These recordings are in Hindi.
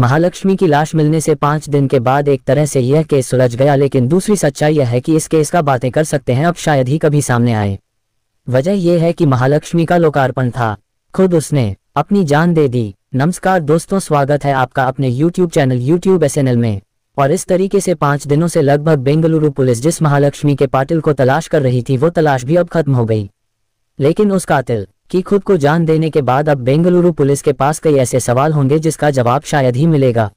महालक्ष्मी की लाश मिलने से पांच दिन के बाद एक तरह से यह केस सुलझ गया लेकिन दूसरी सच्चाई यह है कि इस केस का बातें कर सकते हैं अब शायद ही कभी सामने आए वजह यह है कि महालक्ष्मी का लोकार्पण था खुद उसने अपनी जान दे दी नमस्कार दोस्तों स्वागत है आपका अपने YouTube चैनल YouTube SNL में और इस तरीके से पांच दिनों से लगभग बेंगलुरु पुलिस जिस महालक्ष्मी के पाटिल को तलाश कर रही थी वो तलाश भी अब खत्म हो गई लेकिन उस कातिल कि खुद को जान देने के बाद अब बेंगलुरु पुलिस के पास कई ऐसे सवाल होंगे जिसका जवाब शायद ही मिलेगा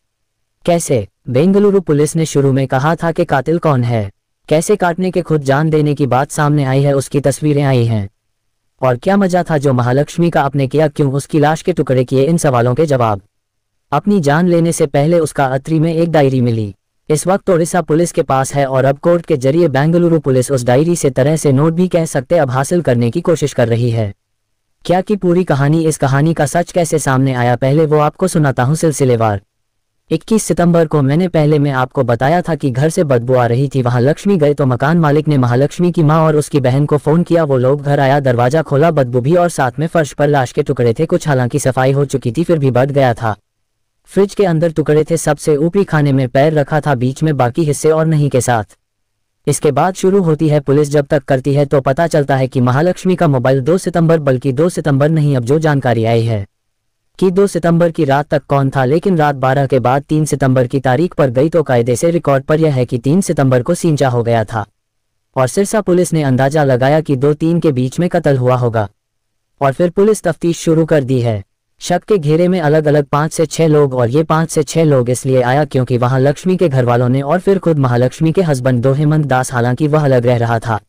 कैसे बेंगलुरु पुलिस ने शुरू में कहा था कि कातिल कौन है कैसे काटने के खुद जान देने की बात सामने आई है उसकी तस्वीरें आई हैं और क्या मजा था जो महालक्ष्मी का आपने किया क्यों उसकी लाश के टुकड़े किए इन सवालों के जवाब अपनी जान लेने से पहले उसका अत्री में एक डायरी मिली इस वक्त ओडिशा पुलिस के पास है और अब कोर्ट के जरिए बेंगलुरु पुलिस उस डायरी से तरह से नोट भी कह सकते अब हासिल करने की कोशिश कर रही है क्या कि पूरी कहानी इस कहानी का सच कैसे सामने आया पहले वो आपको सुनाता हूँ सिलसिलेवार 21 सितंबर को मैंने पहले में आपको बताया था कि घर से बदबू आ रही थी वहां लक्ष्मी गए तो मकान मालिक ने महालक्ष्मी की मां और उसकी बहन को फोन किया वो लोग घर आया दरवाजा खोला बदबू भी और साथ में फर्श पर लाश के टुकड़े थे कुछ हालांकि सफाई हो चुकी थी फिर भी बढ़ गया था फ्रिज के अंदर टुकड़े थे सबसे ऊपरी खाने में पैर रखा था बीच में बाकी हिस्से और नहीं के साथ इसके बाद शुरू होती है पुलिस जब तक करती है तो पता चलता है कि महालक्ष्मी का मोबाइल 2 सितंबर बल्कि 2 सितंबर नहीं अब जो जानकारी आई है कि 2 सितंबर की रात तक कौन था लेकिन रात 12 के बाद 3 सितंबर की तारीख पर गई तो कायदे से रिकॉर्ड पर यह है कि 3 सितंबर को सिंचा हो गया था और सिरसा पुलिस ने अंदाजा लगाया कि दो तीन के बीच में कत्ल हुआ होगा और फिर पुलिस तफ्तीश शुरू कर दी है शक के घेरे में अलग अलग पांच से छह लोग और ये पांच से छह लोग इसलिए आया क्योंकि वहां लक्ष्मी के घर वालों ने और फिर खुद महालक्ष्मी के हस्बैंड दो हेमंत दास हालांकि वह अलग रह रहा था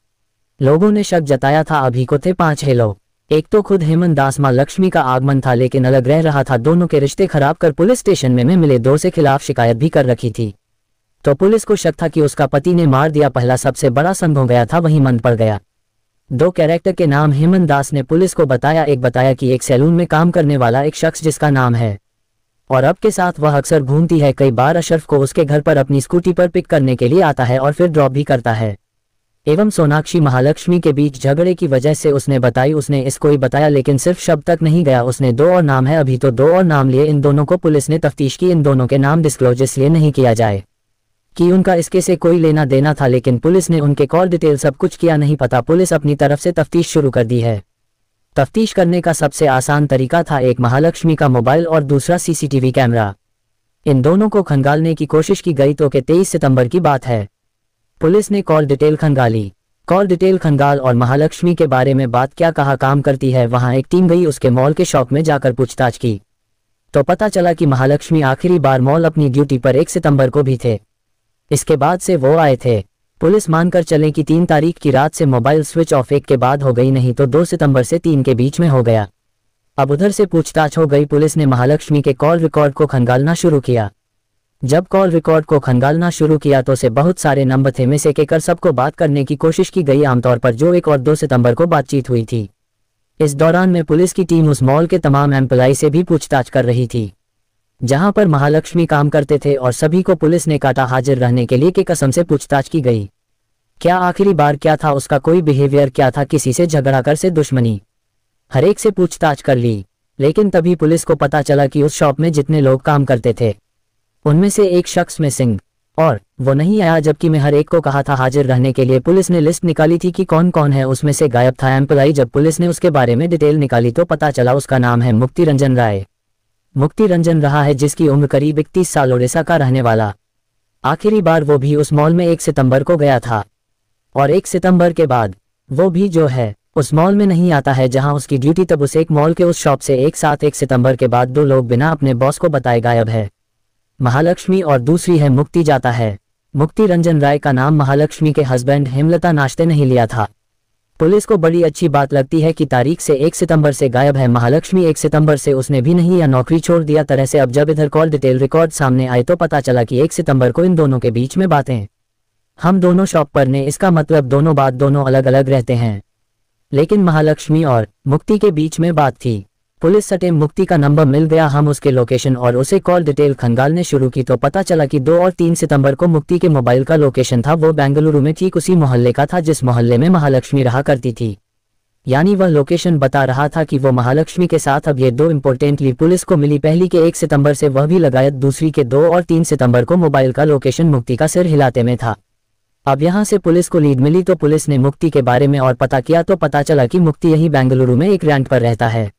लोगों ने शक जताया था अभी को थे पांच है लोग एक तो खुद हेमंत दास मां लक्ष्मी का आगमन था लेकिन अलग रह रहा था दोनों के रिश्ते खराब कर पुलिस स्टेशन में, में मिले दो से खिलाफ शिकायत भी कर रखी थी तो पुलिस को शक था कि उसका पति ने मार दिया पहला सबसे बड़ा संघ हो गया था वही मन पड़ गया दो कैरेक्टर के नाम हेमन दास ने पुलिस को बताया एक बताया कि एक सैलून में काम करने वाला एक शख्स जिसका नाम है और अब के साथ वह अक्सर घूमती है कई बार अशरफ को उसके घर पर अपनी स्कूटी पर पिक करने के लिए आता है और फिर ड्रॉप भी करता है एवं सोनाक्षी महालक्ष्मी के बीच झगड़े की वजह से उसने बताई उसने इसको ही बताया लेकिन सिर्फ शब्द तक नहीं गया उसने दो और नाम है अभी तो दो और नाम लिए इन दोनों को पुलिस ने तफ्तीश की इन दोनों के नाम डिस्कलोज इसलिए नहीं किया जाए कि उनका इसके से कोई लेना देना था लेकिन पुलिस ने उनके कॉल डिटेल सब कुछ किया नहीं पता पुलिस अपनी तरफ से तफ्तीश शुरू कर दी है तफ्तीश करने का सबसे आसान तरीका था एक महालक्ष्मी का मोबाइल और दूसरा सीसीटीवी कैमरा इन दोनों को खंगालने की कोशिश की गई तो के 23 सितंबर की बात है पुलिस ने कॉल डिटेल खंगाली कॉल डिटेल खंगाल और महालक्ष्मी के बारे में बात क्या कहा काम करती है वहां एक टीम गई उसके मॉल के शॉप में जाकर पूछताछ की तो पता चला कि महालक्ष्मी आखिरी बार मॉल अपनी ड्यूटी पर एक सितंबर को भी थे इसके बाद से वो आए थे पुलिस मानकर चले कि तीन तारीख की रात से मोबाइल स्विच ऑफ एक के बाद हो गई नहीं तो दो सितंबर से तीन के बीच में हो गया अब उधर से पूछताछ हो गई पुलिस ने महालक्ष्मी के कॉल रिकॉर्ड को खंगालना शुरू किया जब कॉल रिकॉर्ड को खंगालना शुरू किया तो से बहुत सारे नंबर थे में से कर सबको बात करने की कोशिश की गई आमतौर पर जो एक और दो सितंबर को बातचीत हुई थी इस दौरान में पुलिस की टीम उस मॉल के तमाम एम्प्लाई से भी पूछताछ कर रही थी जहां पर महालक्ष्मी काम करते थे और सभी को पुलिस ने काटा हाजिर रहने के लिए के कसम से पूछताछ की गई क्या आखिरी बार क्या था उसका कोई बिहेवियर क्या था किसी से झगड़ा कर से दुश्मनी हरेक से पूछताछ कर ली लेकिन तभी पुलिस को पता चला कि उस शॉप में जितने लोग काम करते थे उनमें से एक शख्स में सिंह और वो नहीं आया जबकि मैं हरेक को कहा था हाजिर रहने के लिए पुलिस ने लिस्ट निकाली थी कि कौन कौन है उसमें से गायब था एम्प्लाई जब पुलिस ने उसके बारे में डिटेल निकाली तो पता चला उसका नाम है मुक्ति रंजन राय मुक्ति रंजन रहा है जिसकी उम्र करीब इकतीस साल ओडिशा का रहने वाला आखिरी बार वो भी उस मॉल में एक सितंबर को गया था और एक सितंबर के बाद वो भी जो है उस मॉल में नहीं आता है जहां उसकी ड्यूटी तब उस एक मॉल के उस शॉप से एक साथ एक सितंबर के बाद दो लोग बिना अपने बॉस को बताए गायब है महालक्ष्मी और दूसरी है मुक्ति जाता है मुक्ति रंजन राय का नाम महालक्ष्मी के हस्बैंड हेमलता नाश्ते नहीं लिया था पुलिस को बड़ी अच्छी बात लगती है कि तारीख से एक सितंबर से गायब है महालक्ष्मी एक सितंबर से उसने भी नहीं या नौकरी छोड़ दिया तरह से अब जब इधर कॉल डिटेल रिकॉर्ड सामने आए तो पता चला कि एक सितंबर को इन दोनों के बीच में बातें हम दोनों शॉप पर ने इसका मतलब दोनों बात दोनों अलग अलग रहते हैं लेकिन महालक्ष्मी और मुक्ति के बीच में बात थी पुलिस सटे मुक्ति का नंबर मिल गया हम उसके लोकेशन और उसे कॉल डिटेल खंगालने शुरू की तो पता चला कि दो और तीन सितंबर को मुक्ति के मोबाइल का लोकेशन था वो बेंगलुरु में ठीक उसी मोहल्ले का था जिस मोहल्ले में महालक्ष्मी रहा करती थी यानी वह लोकेशन बता रहा था कि वो महालक्ष्मी के साथ अब ये दो इम्पोर्टेंटली पुलिस को मिली पहली के एक सितम्बर से वह भी लगायत दूसरी के दो और तीन सितम्बर को मोबाइल का लोकेशन मुक्ति का सिर हिलाते में था अब यहाँ से पुलिस को लीड मिली तो पुलिस ने मुक्ति के बारे में और पता किया तो पता चला कि मुक्ति यही बेंगलुरु में एक रैंक पर रहता है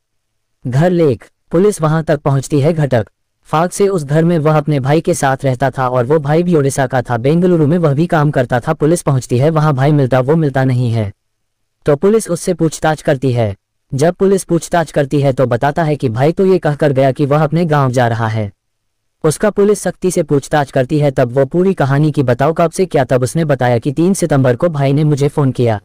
घर लेख पुलिस वहां तक पहुंचती है घटक फाग से उस घर में वह अपने भाई के साथ रहता था और वो भाई भी ओडिशा का था बेंगलुरु में वह भी काम करता था पुलिस पहुंचती है वहां भाई मिलता वो मिलता नहीं है तो पुलिस उससे पूछताछ करती है जब पुलिस पूछताछ करती है तो बताता है कि भाई तो ये कहकर गया कि वह अपने गांव जा रहा है उसका पुलिस सख्ती से पूछताछ करती है तब वो पूरी कहानी की बताओ कब से क्या तब उसने बताया कि तीन सितंबर को भाई ने मुझे फोन किया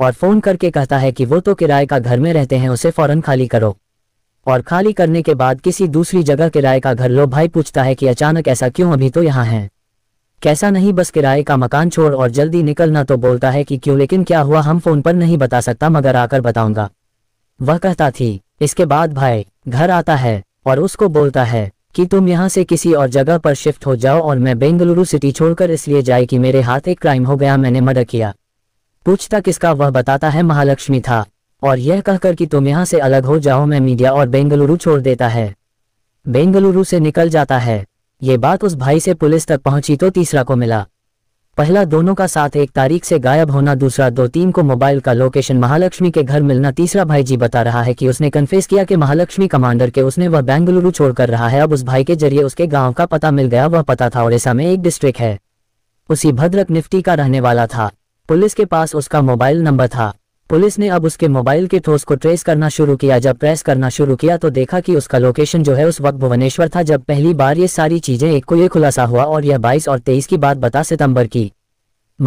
और फोन करके कहता है कि वो तो किराए का घर में रहते हैं उसे फौरन खाली करो और खाली करने के बाद किसी दूसरी जगह किराए का घर लो भाई पूछता है कि अचानक ऐसा क्यों अभी तो यहाँ है कैसा नहीं बस किराए का मकान छोड़ और जल्दी निकलना तो बोलता है कि क्यों लेकिन क्या हुआ हम फोन पर नहीं बता सकता मगर आकर बताऊंगा वह कहता थी इसके बाद भाई घर आता है और उसको बोलता है कि तुम यहाँ से किसी और जगह पर शिफ्ट हो जाओ और मैं बेंगलुरु सिटी छोड़कर इसलिए जाए कि मेरे हाथ एक क्राइम हो गया मैंने मर्डर किया पूछता किसका वह बताता है महालक्ष्मी था और यह कहकर कि तुम यहां से अलग हो जाओ मैं मीडिया और बेंगलुरु छोड़ देता है बेंगलुरु से निकल जाता है ये बात उस भाई से पुलिस तक पहुंची तो तीसरा को मिला पहला दोनों का साथ एक तारीख से गायब होना दूसरा दो तीन को मोबाइल का लोकेशन महालक्ष्मी के घर मिलना तीसरा भाई जी बता रहा है कि उसने कन्फेस किया कि महालक्ष्मी कमांडर के उसने वह बेंगलुरु छोड़कर रहा है अब उस भाई के जरिए उसके गांव का पता मिल गया वह पता था ओडिशा में एक डिस्ट्रिक्ट है उसी भद्रक निफ्टी का रहने वाला था पुलिस के पास उसका मोबाइल नंबर था पुलिस ने अब उसके मोबाइल के ठोस को ट्रेस करना शुरू किया जब प्रेस करना शुरू किया तो देखा कि उसका लोकेशन जो है उस वक्त भुवनेश्वर था जब पहली बार ये सारी चीजें एक को ये खुलासा हुआ और यह 22 और 23 की बात बता सितंबर की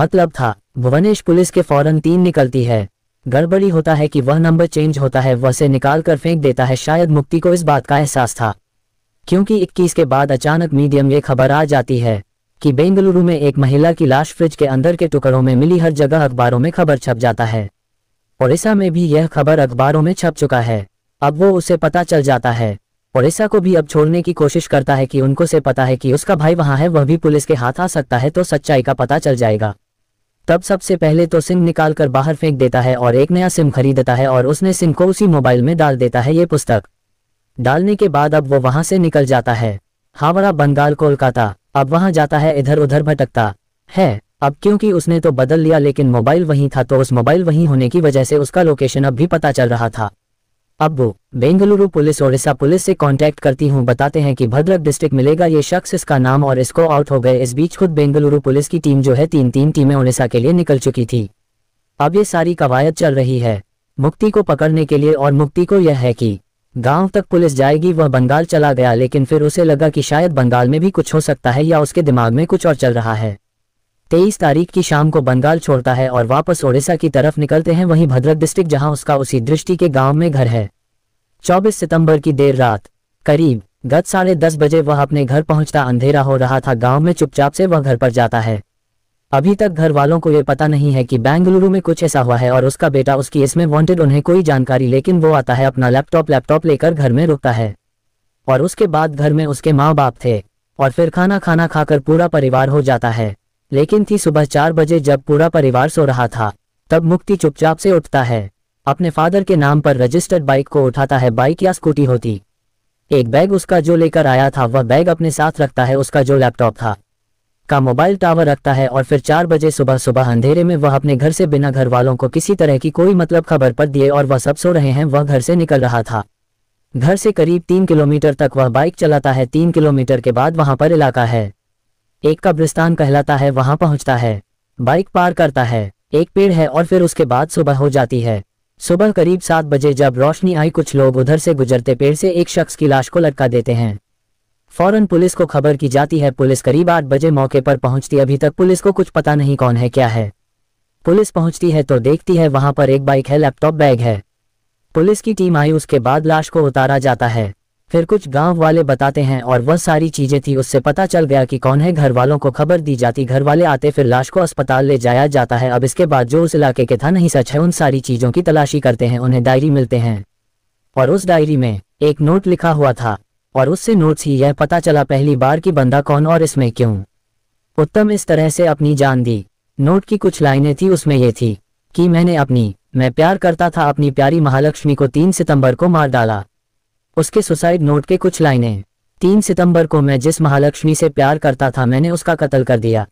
मतलब था भुवनेश पुलिस के फौरन तीन निकलती है गड़बड़ी होता है कि वह नंबर चेंज होता है वह से निकाल कर फेंक देता है शायद मुक्ति को इस बात का एहसास था क्योंकि इक्कीस के बाद अचानक मीडियम ये खबर आ जाती है कि बेंगलुरु में एक महिला की लाश फ्रिज के अंदर के टुकड़ों में मिली हर जगह अखबारों में खबर छप जाता है ओडिशा में भी यह खबर अखबारों में छप चुका है अब वो उसे पता चल जाता है ओडिशा को भी अब छोड़ने की कोशिश करता है कि उनको से पता है कि उसका भाई वहां है वह भी पुलिस के हाथ आ सकता है तो सच्चाई का पता चल जाएगा तब सबसे पहले तो सिम निकाल कर बाहर फेंक देता है और एक नया सिम खरीदता है और उसने सिम को उसी मोबाइल में डाल देता है ये पुस्तक डालने के बाद अब वो वहां से निकल जाता है हावड़ा बंगाल कोलकाता अब वहां जाता है इधर उधर भटकता है अब क्योंकि उसने तो बदल लिया लेकिन मोबाइल वही था तो उस मोबाइल वही होने की वजह से उसका लोकेशन अब भी पता चल रहा था अब वो बेंगलुरु पुलिस ओडिशा पुलिस से कांटेक्ट करती हूँ बताते हैं कि भद्रक डिस्ट्रिक्ट मिलेगा ये शख्स इसका नाम और इसको आउट हो गए इस बीच खुद बेंगलुरु पुलिस की टीम जो है तीन तीन टीमें ओडिशा के लिए निकल चुकी थी अब ये सारी कवायद चल रही है मुक्ति को पकड़ने के लिए और मुक्ति को यह है कि गांव तक पुलिस जाएगी वह बंगाल चला गया लेकिन फिर उसे लगा कि शायद बंगाल में भी कुछ हो सकता है या उसके दिमाग में कुछ और चल रहा है तेईस तारीख की शाम को बंगाल छोड़ता है और वापस ओडिशा की तरफ निकलते हैं वहीं भद्रक डिस्ट्रिक्ट जहां उसका उसी दृष्टि के गांव में घर है 24 सितंबर की देर रात करीब गत साढ़े दस बजे वह अपने घर पहुंचता अंधेरा हो रहा था गांव में चुपचाप से वह घर पर जाता है अभी तक घर वालों को यह पता नहीं है कि बेंगलुरु में कुछ ऐसा हुआ है और उसका बेटा उसकी इसमें वॉन्टेड उन्हें कोई जानकारी लेकिन वो आता है अपना लैपटॉप लैपटॉप लेकर घर में रुकता है और उसके बाद घर में उसके माँ बाप थे और फिर खाना खाना खाकर पूरा परिवार हो जाता है लेकिन थी सुबह चार बजे जब पूरा परिवार सो रहा था तब मुक्ति चुपचाप से उठता है अपने फादर के नाम पर रजिस्टर्ड बाइक को उठाता है बाइक या स्कूटी होती एक बैग उसका जो लेकर आया था वह बैग अपने साथ रखता है उसका जो लैपटॉप था का मोबाइल टावर रखता है और फिर चार बजे सुबह सुबह अंधेरे में वह अपने घर से बिना घर वालों को किसी तरह की कोई मतलब खबर पर दिए और वह सब सो रहे हैं वह घर से निकल रहा था घर से करीब तीन किलोमीटर तक वह बाइक चलाता है तीन किलोमीटर के बाद वहां पर इलाका है एक कब्रिस्तान कहलाता है वहां पहुंचता है बाइक पार करता है एक पेड़ है और फिर उसके बाद सुबह हो जाती है सुबह करीब सात बजे जब रोशनी आई कुछ लोग उधर से गुजरते पेड़ से एक शख्स की लाश को लटका देते हैं फौरन पुलिस को खबर की जाती है पुलिस करीब आठ बजे मौके पर पहुंचती अभी तक पुलिस को कुछ पता नहीं कौन है क्या है पुलिस पहुंचती है तो देखती है वहां पर एक बाइक है लैपटॉप बैग है पुलिस की टीम आई उसके बाद लाश को उतारा जाता है फिर कुछ गांव वाले बताते हैं और वह सारी चीजें थी उससे पता चल गया कि कौन है घर वालों को खबर दी जाती घर वाले आते फिर लाश को अस्पताल ले जाया जाता है अब इसके बाद जो उस इलाके के था नहीं सच है उन सारी चीजों की तलाशी करते हैं उन्हें डायरी मिलते हैं और उस डायरी में एक नोट लिखा हुआ था और उससे नोट ही यह पता चला पहली बार की बंदा कौन और इसमें क्यों उत्तम इस तरह से अपनी जान दी नोट की कुछ लाइनें थी उसमें ये थी कि मैंने अपनी मैं प्यार करता था अपनी प्यारी महालक्ष्मी को तीन सितंबर को मार डाला उसके सुसाइड नोट के कुछ लाइनें तीन सितंबर को मैं जिस महालक्ष्मी से प्यार करता था मैंने उसका कत्ल कर दिया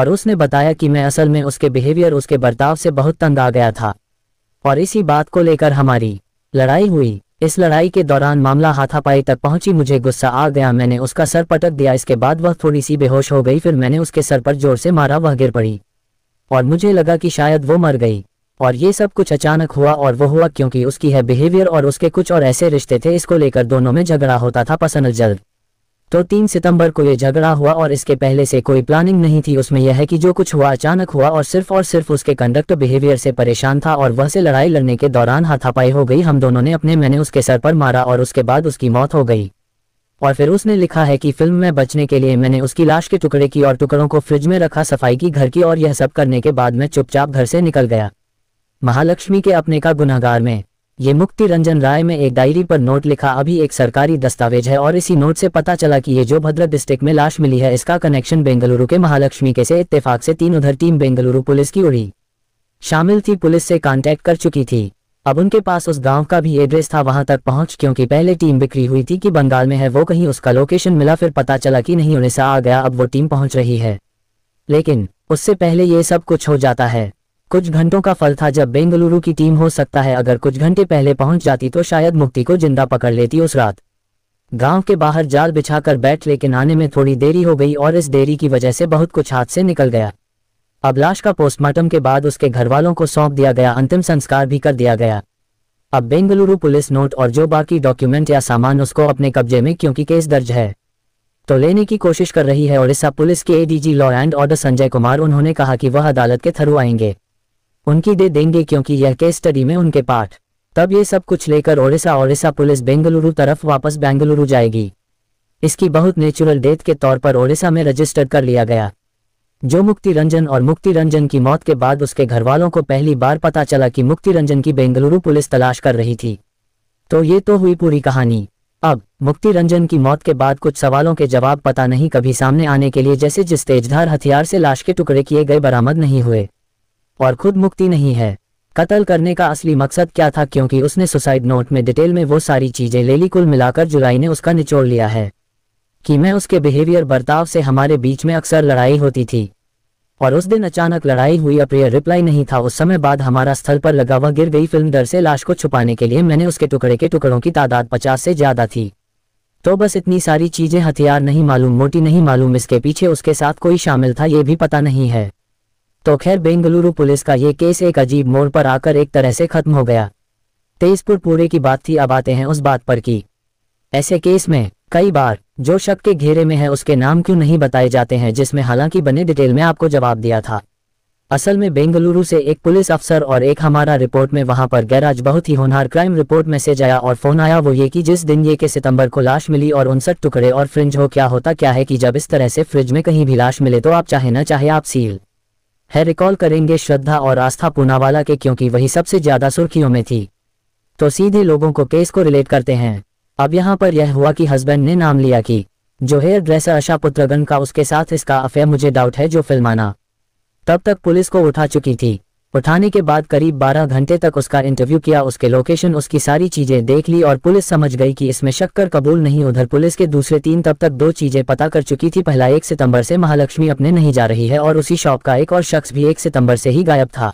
और उसने बताया कि मैं असल में उसके बिहेवियर उसके बर्ताव से बहुत तंग आ गया था और इसी बात को लेकर हमारी लड़ाई हुई इस लड़ाई के दौरान मामला हाथापाई तक पहुंची मुझे गुस्सा आ गया मैंने उसका सर पटक दिया इसके बाद वह थोड़ी सी बेहोश हो गई फिर मैंने उसके सर पर जोर से मारा वह गिर पड़ी और मुझे लगा कि शायद वो मर गई और ये सब कुछ अचानक हुआ और वो हुआ क्योंकि उसकी है बिहेवियर और उसके कुछ और ऐसे रिश्ते थे इसको लेकर दोनों में झगड़ा होता था पर्सनल जल्द तो तीन सितंबर को ये झगड़ा हुआ और इसके पहले से कोई प्लानिंग नहीं थी उसमें यह है कि जो कुछ हुआ अचानक हुआ और सिर्फ और सिर्फ उसके कंडक्ट बिहेवियर से परेशान था और वह से लड़ाई लड़ने के दौरान हाथापाई हो गई हम दोनों ने अपने मैंने उसके सर पर मारा और उसके बाद उसकी मौत हो गई और फिर उसने लिखा है कि फिल्म में बचने के लिए मैंने उसकी लाश के टुकड़े की और टुकड़ों को फ्रिज में रखा सफाई की घर की और यह सब करने के बाद मैं चुपचाप घर से निकल गया महालक्ष्मी के अपने का गुनागार में ये मुक्ति रंजन राय में एक डायरी पर नोट लिखा अभी एक सरकारी दस्तावेज है और इसी नोट से पता चला कि ये जो भद्रक डिस्ट्रिक्ट में लाश मिली है इसका कनेक्शन बेंगलुरु के महालक्ष्मी के से इत्तेफाक से तीन उधर टीम बेंगलुरु पुलिस की उड़ी शामिल थी पुलिस से कांटेक्ट कर चुकी थी अब उनके पास उस गांव का भी एड्रेस था वहां तक पहुंच क्योंकि पहले टीम बिक्री हुई थी कि बंगाल में है वो कहीं उसका लोकेशन मिला फिर पता चला कि नहीं उड़ीसा आ गया अब वो टीम पहुंच रही है लेकिन उससे पहले ये सब कुछ हो जाता है कुछ घंटों का फल था जब बेंगलुरु की टीम हो सकता है अगर कुछ घंटे पहले पहुंच जाती तो शायद मुक्ति को जिंदा पकड़ लेती उस रात गांव के बाहर जाल बिछाकर बैठ लेकिन आने में थोड़ी देरी हो गई और इस देरी की वजह से बहुत कुछ हाथ से निकल गया अब लाश का पोस्टमार्टम के बाद उसके घर वालों को सौंप दिया गया अंतिम संस्कार भी कर दिया गया अब बेंगलुरु पुलिस नोट और जो बाकी डॉक्यूमेंट या सामान उसको अपने कब्जे में क्योंकि केस दर्ज है तो लेने की कोशिश कर रही है ओडिशा पुलिस के ADG law and order Sanjay Kumar उन्होंने कहा कि वह अदालत के थ्रू आएंगे उनकी दे देंगे क्योंकि यह केस स्टडी में उनके पाठ तब ये सब कुछ लेकर ओडिशा ओडिशा पुलिस बेंगलुरु तरफ वापस बेंगलुरु जाएगी इसकी बहुत नेचुरल डेथ के तौर पर ओडिशा में रजिस्टर कर लिया गया जो मुक्ति रंजन और मुक्ति रंजन की मौत के बाद उसके घर वालों को पहली बार पता चला कि मुक्ति रंजन की बेंगलुरु पुलिस तलाश कर रही थी तो ये तो हुई पूरी कहानी अब मुक्ति रंजन की मौत के बाद कुछ सवालों के जवाब पता नहीं कभी सामने आने के लिए जैसे जिस तेजधार हथियार से लाश के टुकड़े किए गए बरामद नहीं हुए और खुद मुक्ति नहीं है कत्ल करने का असली मकसद क्या था क्योंकि उसने सुसाइड नोट में डिटेल में वो सारी चीजें ले ली कुल मिलाकर जुलाई ने उसका निचोड़ लिया है कि मैं उसके बिहेवियर बर्ताव से हमारे बीच में अक्सर लड़ाई होती थी और उस दिन अचानक लड़ाई हुई अप्रिय रिप्लाई नहीं था उस समय बाद हमारा स्थल पर लगा हुआ गिर गई फिल्म डर से लाश को छुपाने के लिए मैंने उसके टुकड़े के टुकड़ों की तादाद पचास से ज्यादा थी तो बस इतनी सारी चीजें हथियार नहीं मालूम मोटी नहीं मालूम इसके पीछे उसके साथ कोई शामिल था ये भी पता नहीं है तो खैर बेंगलुरु पुलिस का ये केस एक अजीब मोड़ पर आकर एक तरह से खत्म हो गया तेजपुर पूरे की बात थी अब आते हैं उस बात पर की ऐसे केस में कई बार जो शक के घेरे में है उसके नाम क्यों नहीं बताए जाते हैं जिसमें हालांकि बने डिटेल में आपको जवाब दिया था असल में बेंगलुरु से एक पुलिस अफसर और एक हमारा रिपोर्ट में वहां पर गैराज बहुत ही होनहार क्राइम रिपोर्ट मैसेज आया और फोन आया वो ये कि जिस दिन ये के सितंबर को लाश मिली और उनसठ टुकड़े और फ्रिज हो क्या होता क्या है कि जब इस तरह से फ्रिज में कहीं भी लाश मिले तो आप चाहे ना चाहे आप सील है रिकॉल करेंगे श्रद्धा और आस्था पूनावाला के क्योंकि वही सबसे ज्यादा सुर्खियों में थी तो सीधे लोगों को केस को रिलेट करते हैं अब यहाँ पर यह हुआ कि हस्बैंड ने नाम लिया कि जो हेयर ड्रेसर आशा पुत्रगन का उसके साथ इसका अफेयर मुझे डाउट है जो फिल्माना तब तक पुलिस को उठा चुकी थी उठाने के बाद करीब 12 घंटे तक उसका इंटरव्यू किया उसके लोकेशन उसकी सारी चीजें देख ली और पुलिस समझ गई कि इसमें शक्कर कबूल नहीं उधर पुलिस के दूसरे तीन तब तक दो चीजें पता कर चुकी थी पहला एक सितंबर से महालक्ष्मी अपने नहीं जा रही है और उसी शॉप का एक और शख्स भी एक सितंबर से ही गायब था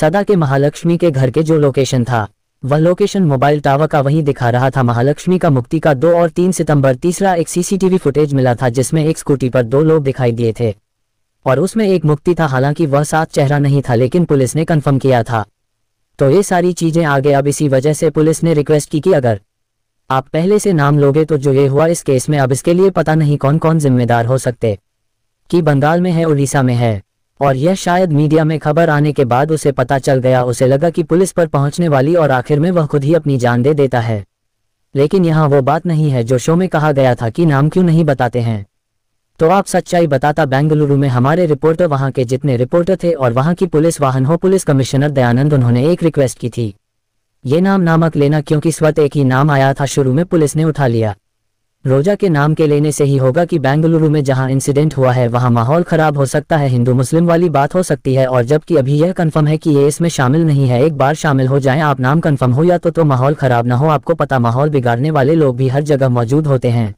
सदा के महालक्ष्मी के घर के जो लोकेशन था वह लोकेशन मोबाइल टावर का वही दिखा रहा था महालक्ष्मी का मुक्ति का दो और तीन सितम्बर तीसरा एक सीसीटीवी फुटेज मिला था जिसमें एक स्कूटी पर दो लोग दिखाई दिए थे और उसमें एक मुक्ति था हालांकि वह सात चेहरा नहीं था लेकिन पुलिस ने कंफर्म किया था तो ये सारी चीजें आगे अब इसी वजह से पुलिस ने रिक्वेस्ट की कि अगर आप पहले से नाम लोगे तो जो ये हुआ इस केस में अब इसके लिए पता नहीं कौन कौन जिम्मेदार हो सकते कि बंगाल में है उड़ीसा में है और यह शायद मीडिया में खबर आने के बाद उसे पता चल गया उसे लगा कि पुलिस पर पहुंचने वाली और आखिर में वह खुद ही अपनी जान दे देता है लेकिन यहाँ वो बात नहीं है जो शो में कहा गया था कि नाम क्यों नहीं बताते हैं तो आप सच्चाई बताता बेंगलुरु में हमारे रिपोर्टर वहां के जितने रिपोर्टर थे और वहां की पुलिस वाहन हो पुलिस कमिश्नर दयानंद उन्होंने एक रिक्वेस्ट की थी ये नाम नामक लेना क्योंकि स्वत एक ही नाम आया था शुरू में पुलिस ने उठा लिया रोजा के नाम के लेने से ही होगा कि बेंगलुरु में जहां इंसिडेंट हुआ है वहां माहौल खराब हो सकता है हिंदू मुस्लिम वाली बात हो सकती है और जबकि अभी यह कंफर्म है कि ये इसमें शामिल नहीं है एक बार शामिल हो जाए आप नाम कंफर्म हो या तो तो माहौल खराब ना हो आपको पता माहौल बिगाड़ने वाले लोग भी हर जगह मौजूद होते हैं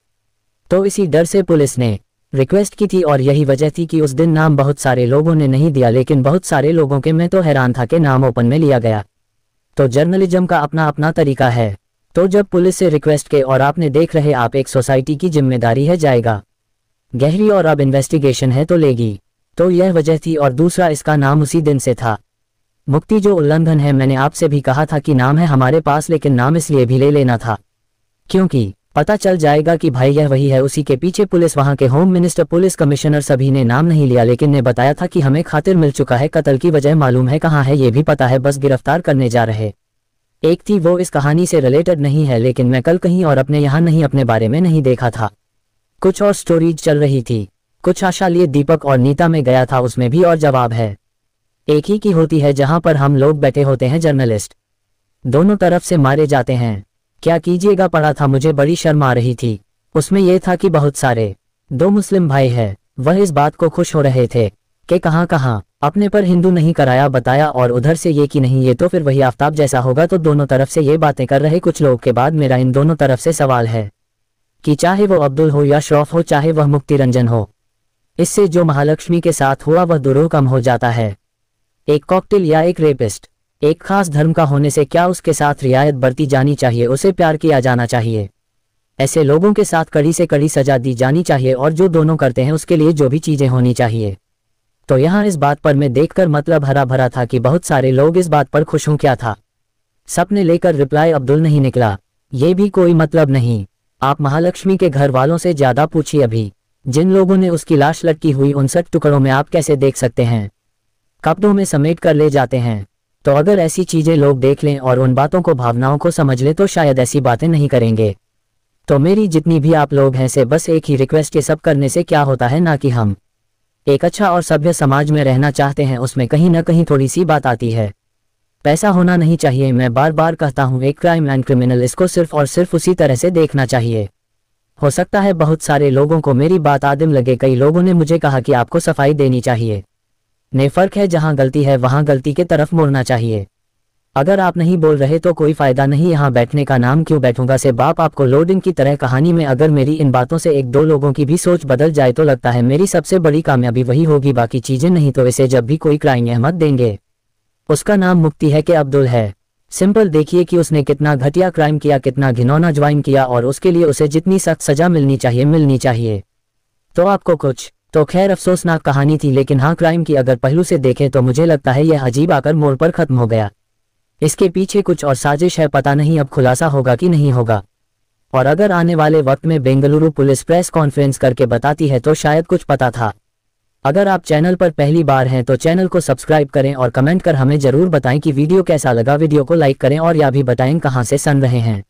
तो इसी डर से पुलिस ने रिक्वेस्ट की थी और यही वजह थी कि उस दिन नाम बहुत सारे लोगों ने नहीं दिया लेकिन बहुत सारे लोगों के मैं तो हैरान था कि नाम ओपन में लिया गया तो जर्नलिज्म का अपना अपना तरीका है तो जब पुलिस से रिक्वेस्ट के और आपने देख रहे आप एक सोसाइटी की जिम्मेदारी है जाएगा गहरी और अब इन्वेस्टिगेशन है तो लेगी तो यह वजह थी और दूसरा इसका नाम उसी दिन से था मुक्ति जो उल्लंघन है मैंने आपसे भी कहा था कि नाम है हमारे पास लेकिन नाम इसलिए भी ले लेना था क्योंकि पता चल जाएगा कि भाई यह वही है उसी के पीछे पुलिस वहां के होम मिनिस्टर पुलिस कमिश्नर सभी ने नाम नहीं लिया लेकिन ने बताया था कि हमें खातिर मिल चुका है कत्ल की वजह मालूम है कहां है ये भी पता है बस गिरफ्तार करने जा रहे एक थी वो इस कहानी से रिलेटेड नहीं है लेकिन मैं कल कहीं और अपने यहाँ नहीं अपने बारे में नहीं देखा था कुछ और स्टोरीज चल रही थी कुछ आशा लिए दीपक और नीता में गया था उसमें भी और जवाब है एक ही की होती है जहां पर हम लोग बैठे होते हैं जर्नलिस्ट दोनों तरफ से मारे जाते हैं क्या कीजिएगा पड़ा था मुझे बड़ी शर्म आ रही थी उसमें यह था कि बहुत सारे दो मुस्लिम भाई हैं वह इस बात को खुश हो रहे थे कि कहाँ कहाँ अपने पर हिंदू नहीं कराया बताया और उधर से ये कि नहीं ये तो फिर वही आफ्ताब जैसा होगा तो दोनों तरफ से ये बातें कर रहे कुछ लोग के बाद मेरा इन दोनों तरफ से सवाल है कि चाहे वो अब्दुल हो या श्रॉफ हो चाहे वह मुक्ति रंजन हो इससे जो महालक्ष्मी के साथ हुआ वह दुरोह कम हो जाता है एक कॉकटेल या एक रेपिस्ट एक खास धर्म का होने से क्या उसके साथ रियायत बरती जानी चाहिए उसे प्यार किया जाना चाहिए ऐसे लोगों के साथ कड़ी से कड़ी सजा दी जानी चाहिए और जो दोनों करते हैं उसके लिए जो भी चीजें होनी चाहिए तो यहाँ इस बात पर मैं देखकर मतलब हरा भरा था कि बहुत सारे लोग इस बात पर खुश हूं क्या था सपने लेकर रिप्लाई अब्दुल नहीं निकला ये भी कोई मतलब नहीं आप महालक्ष्मी के घर वालों से ज्यादा पूछिए अभी जिन लोगों ने उसकी लाश लटकी हुई उनसठ टुकड़ों में आप कैसे देख सकते हैं कपड़ों में समेट कर ले जाते हैं तो अगर ऐसी चीजें लोग देख लें और उन बातों को भावनाओं को समझ लें तो शायद ऐसी बातें नहीं करेंगे तो मेरी जितनी भी आप लोग हैं से बस एक ही रिक्वेस्ट के सब करने से क्या होता है ना कि हम एक अच्छा और सभ्य समाज में रहना चाहते हैं उसमें कहीं ना कहीं थोड़ी सी बात आती है पैसा होना नहीं चाहिए मैं बार बार कहता हूँ एक क्राइम एंड क्रिमिनल इसको सिर्फ और सिर्फ उसी तरह से देखना चाहिए हो सकता है बहुत सारे लोगों को मेरी बात आदिम लगे कई लोगों ने मुझे कहा कि आपको सफाई देनी चाहिए ने फर्क है जहां गलती है वहां गलती के तरफ मुड़ना चाहिए अगर आप नहीं बोल रहे तो कोई फायदा नहीं यहां बैठने का नाम क्यों बैठूंगा से बाप आपको लोडिंग की तरह कहानी में अगर मेरी इन बातों से एक दो लोगों की भी सोच बदल जाए तो लगता है मेरी सबसे बड़ी कामयाबी वही होगी बाकी चीजें नहीं तो इसे जब भी कोई क्राइम अहमद देंगे उसका नाम मुक्ति है के अब्दुल है सिंपल देखिए कि उसने कितना घटिया क्राइम किया कितना घिनौना ज्वाइन किया और उसके लिए उसे जितनी सख्त सजा मिलनी चाहिए मिलनी चाहिए तो आपको कुछ तो खैर अफसोसनाक कहानी थी लेकिन हाँ क्राइम की अगर पहलू से देखें तो मुझे लगता है यह अजीब आकर मोड़ पर खत्म हो गया इसके पीछे कुछ और साजिश है पता नहीं अब खुलासा होगा कि नहीं होगा और अगर आने वाले वक्त में बेंगलुरु पुलिस प्रेस कॉन्फ्रेंस करके बताती है तो शायद कुछ पता था अगर आप चैनल पर पहली बार हैं तो चैनल को सब्सक्राइब करें और कमेंट कर हमें जरूर बताएं कि वीडियो कैसा लगा वीडियो को लाइक करें और या भी बताएं कहाँ से सुन रहे हैं